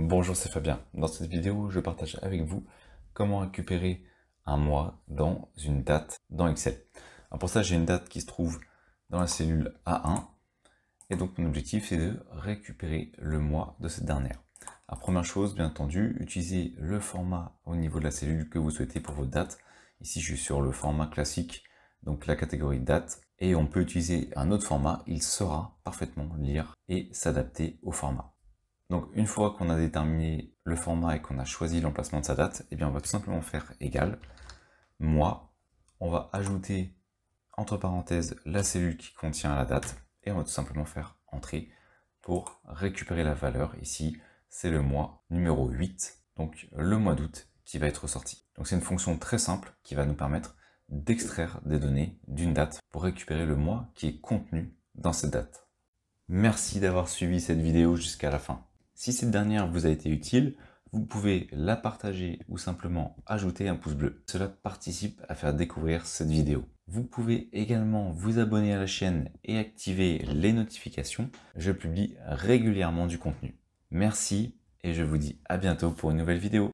Bonjour, c'est Fabien. Dans cette vidéo, je partage avec vous comment récupérer un mois dans une date dans Excel. pour ça, j'ai une date qui se trouve dans la cellule A1. Et donc, mon objectif, c'est de récupérer le mois de cette dernière. La première chose, bien entendu, utilisez le format au niveau de la cellule que vous souhaitez pour vos dates. Ici, je suis sur le format classique, donc la catégorie date. Et on peut utiliser un autre format, il saura parfaitement lire et s'adapter au format. Donc une fois qu'on a déterminé le format et qu'on a choisi l'emplacement de sa date, eh bien on va tout simplement faire égal, moi, on va ajouter entre parenthèses la cellule qui contient la date, et on va tout simplement faire entrée pour récupérer la valeur. Ici, c'est le mois numéro 8, donc le mois d'août qui va être sorti. Donc c'est une fonction très simple qui va nous permettre d'extraire des données d'une date pour récupérer le mois qui est contenu dans cette date. Merci d'avoir suivi cette vidéo jusqu'à la fin. Si cette dernière vous a été utile, vous pouvez la partager ou simplement ajouter un pouce bleu. Cela participe à faire découvrir cette vidéo. Vous pouvez également vous abonner à la chaîne et activer les notifications. Je publie régulièrement du contenu. Merci et je vous dis à bientôt pour une nouvelle vidéo.